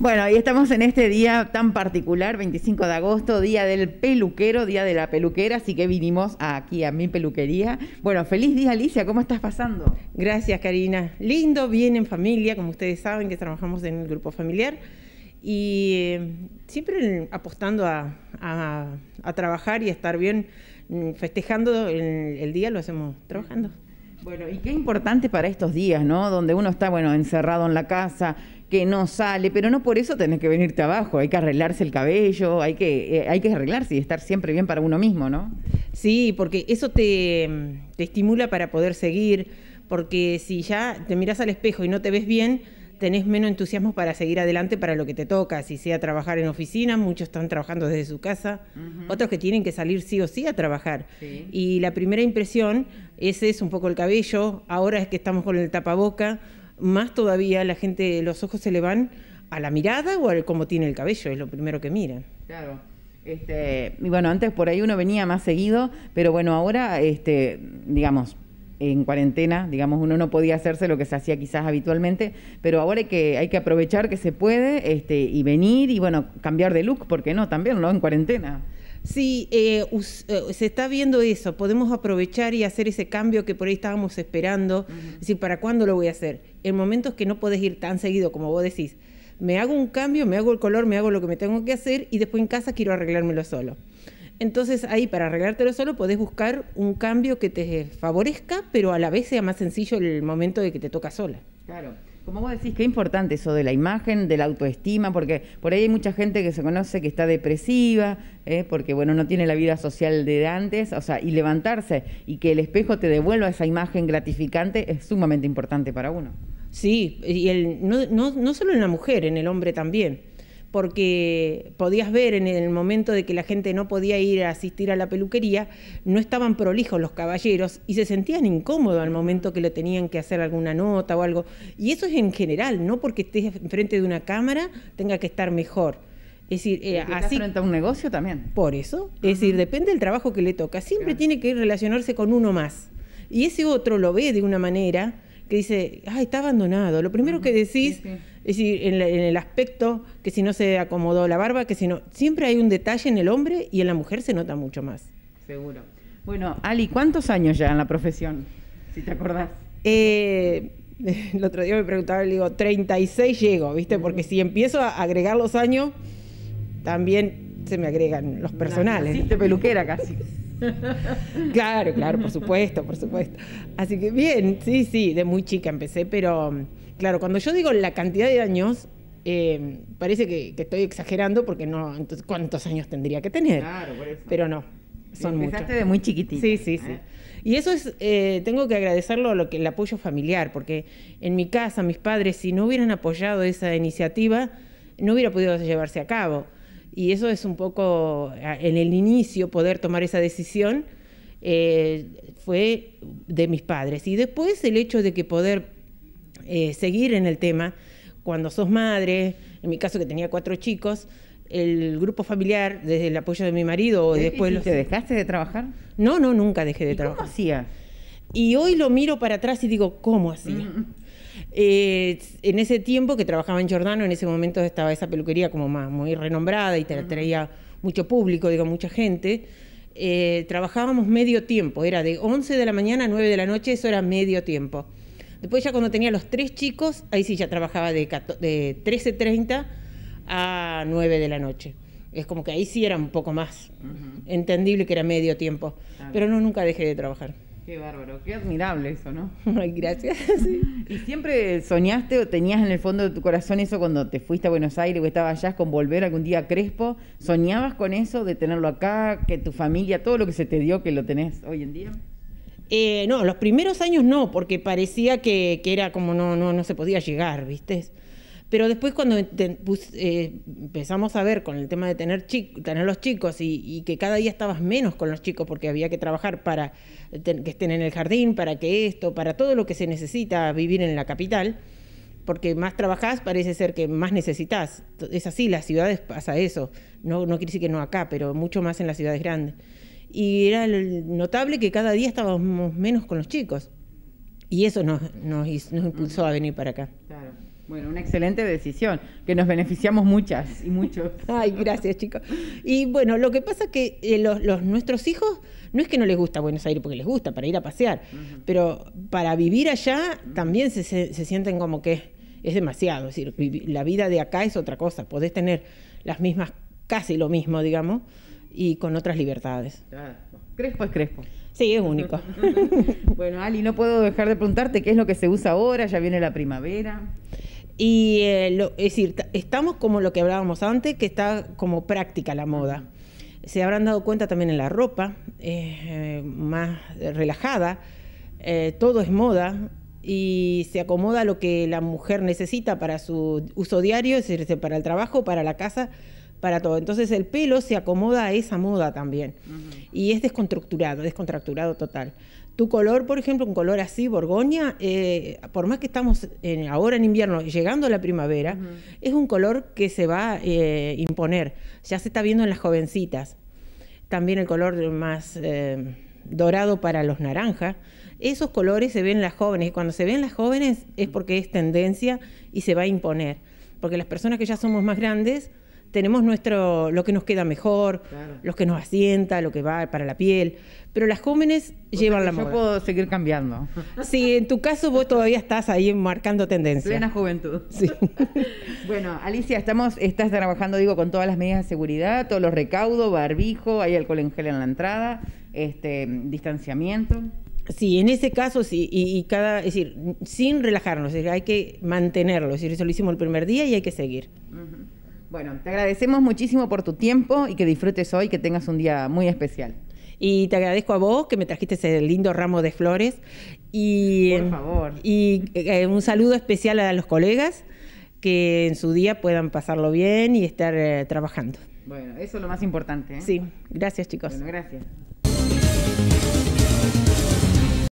Bueno, y estamos en este día tan particular, 25 de agosto, día del peluquero, día de la peluquera, así que vinimos aquí a mi peluquería. Bueno, feliz día Alicia, ¿cómo estás pasando? Gracias Karina, lindo, bien en familia, como ustedes saben que trabajamos en el grupo familiar y eh, siempre apostando a, trabajar y estar bien, mm, festejando el día lo hacemos trabajando. Bueno, y qué importante para estos días, ¿no? Donde uno está, bueno, encerrado en la casa, que no sale, pero no por eso tenés que venirte abajo, hay que arreglarse el cabello, hay que, eh, hay que arreglarse y estar siempre bien para uno mismo, ¿no? Sí, porque eso te, te estimula para poder seguir, porque si ya te miras al espejo y no te ves bien, tenés menos entusiasmo para seguir adelante para lo que te toca, si sea trabajar en oficina, muchos están trabajando desde su casa, otros que tienen que salir sí o sí a trabajar. Y la primera impresión, ese es un poco el cabello, ahora es que estamos con el tapaboca, más todavía la gente, los ojos se le van a la mirada o a cómo tiene el cabello, es lo primero que miran. Claro. Este, y bueno, antes por ahí uno venía más seguido, pero bueno, ahora, este, digamos, en cuarentena, digamos, uno no podía hacerse lo que se hacía quizás habitualmente, pero ahora hay que, hay que aprovechar que se puede este, y venir y, bueno, cambiar de look, ¿por qué no? También, ¿no? En cuarentena. Sí, eh, eh, se está viendo eso, podemos aprovechar y hacer ese cambio que por ahí estábamos esperando, es decir, ¿para cuándo lo voy a hacer? El momento es que no podés ir tan seguido como vos decís, me hago un cambio, me hago el color, me hago lo que me tengo que hacer y después en casa quiero arreglármelo solo. Entonces ahí para arreglártelo solo podés buscar un cambio que te favorezca, pero a la vez sea más sencillo el momento de que te toca sola. Claro. Como vos decís, qué importante eso de la imagen, de la autoestima, porque por ahí hay mucha gente que se conoce que está depresiva, ¿eh? porque bueno, no tiene la vida social de antes, o sea, y levantarse y que el espejo te devuelva esa imagen gratificante es sumamente importante para uno. Sí, y no solo en la mujer, en el hombre también porque podías ver en el momento de que la gente no podía ir a asistir a la peluquería, no estaban prolijos los caballeros y se sentían incómodos al momento que le tenían que hacer alguna nota o algo. Y eso es en general, no porque estés enfrente de una cámara tenga que estar mejor. Es decir, eh, frente a un negocio también. Por eso. Es decir, depende del trabajo que le toca. Siempre tiene que relacionarse con uno más. Y ese otro lo ve de una manera que dice, ah, está abandonado. Lo primero que decís, es decir, en, el aspecto, que si no se acomodó la barba, que si no, siempre hay un detalle en el hombre y en la mujer se nota mucho más. Seguro. Bueno, Ali, ¿cuántos años ya en la profesión? Si te acordás. Eh, el otro día me preguntaba, le digo, 36 llego, ¿viste? Porque si empiezo a agregar los años, también se me agregan los personales. Hiciste peluquera casi. Claro, claro, por supuesto, por supuesto. Así que bien, sí, sí, de muy chica empecé, pero claro, cuando yo digo la cantidad de años, eh, parece que, estoy exagerando porque no, entonces, ¿cuántos años tendría que tener? Claro, por eso. Pero no, son Empezaste de muy chiquitita. Sí, sí, ¿eh? sí. Y eso es, eh, tengo que agradecerlo lo que, el apoyo familiar, porque en mi casa, mis padres, si no hubieran apoyado esa iniciativa, no hubiera podido llevarse a cabo. Y eso es un poco, en el inicio, poder tomar esa decisión eh, fue de mis padres. Y después el hecho de que poder eh, seguir en el tema, cuando sos madre, en mi caso que tenía cuatro chicos, el grupo familiar, desde el apoyo de mi marido o después... Los... ¿Te dejaste de trabajar? No, no, nunca dejé de trabajar. ¿Cómo hacía? Y hoy lo miro para atrás y digo, ¿cómo hacía? Mm, mm. Eh, en ese tiempo que trabajaba en Jordano, en ese momento estaba esa peluquería como más muy renombrada y traía mucho público, digo, mucha gente. Eh, trabajábamos medio tiempo, era de 11 de la mañana a 9 de la noche, eso era medio tiempo. Después ya cuando tenía los tres chicos, ahí sí ya trabajaba de, de 13.30 a 9 de la noche. Es como que ahí sí era un poco más entendible que era medio tiempo. Pero no, nunca dejé de trabajar. Qué bárbaro, qué admirable eso, ¿no? Gracias. ¿Y siempre soñaste o tenías en el fondo de tu corazón eso cuando te fuiste a Buenos Aires o estabas allá con volver algún día a Crespo? ¿Soñabas con eso de tenerlo acá, que tu familia, todo lo que se te dio que lo tenés hoy en día? Eh, no, los primeros años no, porque parecía que, que, era como no, no, no se podía llegar, ¿viste? Pero después cuando pues, eh, empezamos a ver con el tema de tener, tener los chicos y, que cada día estabas menos con los chicos porque había que trabajar para que estén en el jardín, para que esto, para todo lo que se necesita vivir en la capital, porque más trabajás parece ser que más necesitas. Es así, las ciudades pasa eso. No, no quiere decir que no acá, pero mucho más en las ciudades grandes. Y era notable que cada día estábamos menos con los chicos. Y eso nos, nos, nos impulsó a venir para acá. Claro. Bueno, una excelente decisión, que nos beneficiamos muchas y muchos. Ay, gracias, chicos. Y bueno, lo que pasa es que eh, los, nuestros hijos no es que no les gusta Buenos Aires, porque les gusta para ir a pasear, pero para vivir allá también se, sienten como que es demasiado. Es decir, la vida de acá es otra cosa. Podés tener las mismas, casi lo mismo, digamos, y con otras libertades. Crespo es Crespo. Sí, es único. bueno, Ali, no puedo dejar de preguntarte qué es lo que se usa ahora, ya viene la primavera. Y eh, lo, es decir, estamos como lo que hablábamos antes, que está como práctica la moda. Se habrán dado cuenta también en la ropa, eh, más relajada, eh, todo es moda y se acomoda lo que la mujer necesita para su uso diario, es decir, para el trabajo, para la casa, para todo. Entonces el pelo se acomoda a esa moda también. Y es desconstructurado descontracturado total. Tu color, por ejemplo, un color así, Borgoña, eh, por más que estamos ahora en invierno, llegando a la primavera, es un color que se va a eh, imponer. Ya se está viendo en las jovencitas. También el color más eh, dorado para los naranjas. Esos colores se ven en las jóvenes. Y cuando se ven en las jóvenes es porque es tendencia y se va a imponer. Porque las personas que ya somos más grandes tenemos nuestro, lo que nos queda mejor, lo que nos asienta, lo que va para la piel. Pero las jóvenes llevan la moda. Yo puedo seguir cambiando. Sí, en tu caso vos todavía estás ahí marcando tendencia. Plena juventud. Sí. bueno, Alicia, estamos, estás trabajando, digo, con todas las medidas de seguridad, todos los recaudos, barbijo, hay alcohol en gel en la entrada, este, distanciamiento. Sí, en ese caso sí, y, cada, decir, sin relajarnos, hay que mantenerlo, eso lo hicimos el primer día y hay que seguir. Bueno, te agradecemos muchísimo por tu tiempo y que disfrutes hoy, que tengas un día muy especial. Y te agradezco a vos que me trajiste ese lindo ramo de flores. Y, por em, favor. Y eh, un saludo especial a los colegas que en su día puedan pasarlo bien y estar eh, trabajando. Bueno, eso es lo más importante. ¿eh? Sí, gracias chicos. Bueno, gracias.